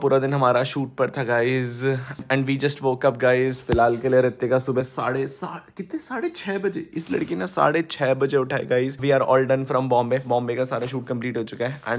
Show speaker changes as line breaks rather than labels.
पूरा दिन हमारा शूट पर था guys and we just woke up guys फिलहाल के लिए का सुबह साढ़े साढ़ कितने साढ़े छह बजे इस लड़की ने साढ़े छह बजे उठाए guys we are all done from Bombay Bombay का सारा शूट कंप्लीट हो चुका है एंड